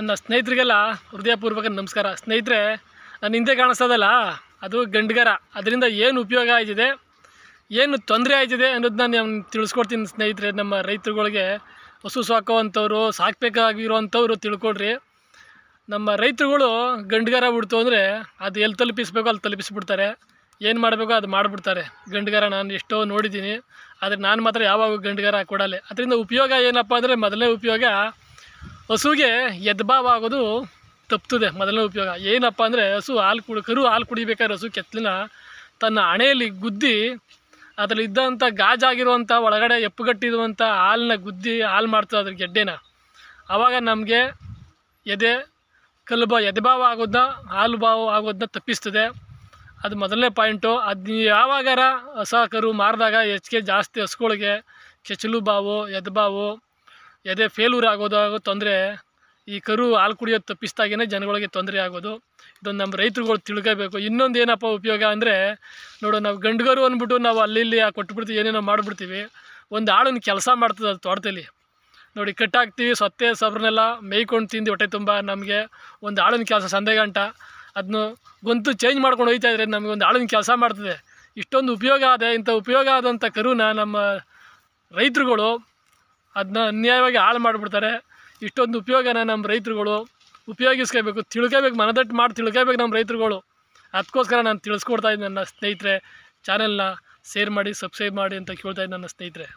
ನನ್ನ ಸ್ನೇಹಿತರಿಗೆಲ್ಲ ಹೃದಯಪೂರ್ವಕ ನಮಸ್ಕಾರ ಸ್ನೇಹಿತರೆ ನಾನು ಹಿಂದೆ ಕಾಣಿಸೋದಲ್ಲ ಅದು ಗಂಡಗರ ಅದರಿಂದ ಏನು ಉಪಯೋಗ ಆಯ್ತಿದೆ ಏನು ತೊಂದರೆ ಆಯ್ತಿದೆ ಅನ್ನೋದನ್ನ ನಾನು ತಿಳಿಸ್ಕೊಡ್ತೀನಿ ಸ್ನೇಹಿತರೆ ನಮ್ಮ ರೈತರುಗಳಿಗೆ ಹಸು ಸಾಕುವಂಥವ್ರು ಸಾಕಬೇಕಾಗಿರುವಂಥವ್ರು ತಿಳ್ಕೊಡ್ರಿ ನಮ್ಮ ರೈತರುಗಳು ಗಂಡಗರ ಬಿಡ್ತು ಅಂದರೆ ಅದು ಎಲ್ಲಿ ತಲುಪಿಸ್ಬೇಕೋ ಅಲ್ಲಿ ತಲುಪಿಸ್ಬಿಡ್ತಾರೆ ಏನು ಮಾಡಬೇಕೋ ಅದು ಮಾಡಿಬಿಡ್ತಾರೆ ಗಂಡಗರ ನಾನು ಎಷ್ಟೋ ನೋಡಿದ್ದೀನಿ ಆದರೆ ನಾನು ಮಾತ್ರ ಯಾವಾಗ ಗಂಡಗರ ಕೊಡಲ್ಲ ಅದರಿಂದ ಉಪಯೋಗ ಏನಪ್ಪ ಅಂದರೆ ಮೊದಲನೇ ಉಪಯೋಗ ಹಸುಗೆ ಎದ್ಭಾವ ಆಗೋದು ತಪ್ತದೆ ಮೊದಲನೇ ಉಪಯೋಗ ಏನಪ್ಪ ಅಂದರೆ ಹಸು ಹಾಲು ಕುಡಿ ಕರು ಹಾಲು ಕುಡಿಬೇಕಾದ್ರೆ ಹಸು ಕೆತ್ತಲಿನ ತನ್ನ ಹಣೆಯಲ್ಲಿ ಗುದ್ದಿ ಇದ್ದಂಥ ಗಾಜಾಗಿರುವಂಥ ಒಳಗಡೆ ಎಪ್ಪುಗಟ್ಟಿರುವಂಥ ಹಾಲನ್ನ ಗುದ್ದಿ ಹಾಲು ಮಾಡ್ತದೆ ಅದ್ರ ಗೆಡ್ಡೆನ ಆವಾಗ ನಮಗೆ ಎದೆ ಕಲ್ಬ ಎದೆಭಾವ ಆಗೋದನ್ನ ಹಾಲು ಬಾವು ಆಗೋದನ್ನ ತಪ್ಪಿಸ್ತದೆ ಅದು ಮೊದಲನೇ ಪಾಯಿಂಟು ಅದು ಯಾವಾಗಾರ ಹೊಸ ಕರು ಮಾರಿದಾಗ ಹೆಚ್ಚಿಗೆ ಜಾಸ್ತಿ ಹಸುಗಳಿಗೆ ಕೆಚಲು ಬಾವು ಎದ್ಬಾವು ಎದೆ ಆಗೋದು ಆಗೋದು ತೊಂದರೆ ಈ ಕರು ಹಾಲು ಕುಡಿಯೋದು ತಪ್ಪಿಸ್ದಾಗೇ ಜನಗಳಿಗೆ ತೊಂದರೆ ಆಗೋದು ಇದೊಂದು ನಮ್ಮ ರೈತರುಗಳು ತಿಳ್ಕೋಬೇಕು ಇನ್ನೊಂದು ಏನಪ್ಪ ಉಪಯೋಗ ಅಂದರೆ ನೋಡು ನಾವು ಗಂಡುಗರು ಅಂದ್ಬಿಟ್ಟು ನಾವು ಅಲ್ಲಿ ಇಲ್ಲಿ ಕೊಟ್ಬಿಡ್ತೀವಿ ಏನೇನೋ ಮಾಡಿಬಿಡ್ತೀವಿ ಒಂದು ಆಳಿನ ಕೆಲಸ ಮಾಡ್ತದೆ ಅದು ತೋಟದಲ್ಲಿ ನೋಡಿ ಕಟ್ಟಾಗ್ತೀವಿ ಸತ್ತೆ ಸಬ್ರನ್ನೆಲ್ಲ ಮೇಯ್ಕೊಂಡು ತಿಂದು ಹೊಟ್ಟೆ ತುಂಬ ನಮಗೆ ಒಂದು ಆಳಿನ ಕೆಲಸ ಸಂದೇಗಂಟ ಗಂಟ ಅದನ್ನು ಗೊಂತು ಚೇಂಜ್ ಮಾಡ್ಕೊಂಡು ಹೋಗ್ತಾ ಇದ್ರೆ ನಮಗೆ ಒಂದು ಆಳಿನ ಕೆಲಸ ಮಾಡ್ತದೆ ಇಷ್ಟೊಂದು ಉಪಯೋಗ ಆದ ಇಂಥ ಉಪಯೋಗ ಆದಂಥ ಕರುನ ನಮ್ಮ ರೈತರುಗಳು ಅದನ್ನ ಅನ್ಯಾಯವಾಗಿ ಹಾಳು ಮಾಡಿಬಿಡ್ತಾರೆ ಇಷ್ಟೊಂದು ಉಪಯೋಗನ ನಮ್ಮ ರೈತರುಗಳು ಉಪಯೋಗಿಸ್ಕೋಬೇಕು ತಿಳ್ಕೋಬೇಕು ಮನದಟ್ಟು ಮಾಡಿ ತಿಳ್ಕೋಬೇಕು ನಮ್ಮ ರೈತರುಗಳು ಅದಕ್ಕೋಸ್ಕರ ನಾನು ತಿಳಿಸ್ಕೊಡ್ತಾ ಇದ್ದೀನಿ ನನ್ನ ಸ್ನೇಹಿತರೆ ಚಾನೆಲ್ನ ಶೇರ್ ಮಾಡಿ ಸಬ್ಸ್ಕ್ರೈಬ್ ಮಾಡಿ ಅಂತ ಕೇಳ್ತಾ ಇದ್ದೀನಿ ನನ್ನ ಸ್ನೇಹಿತರೆ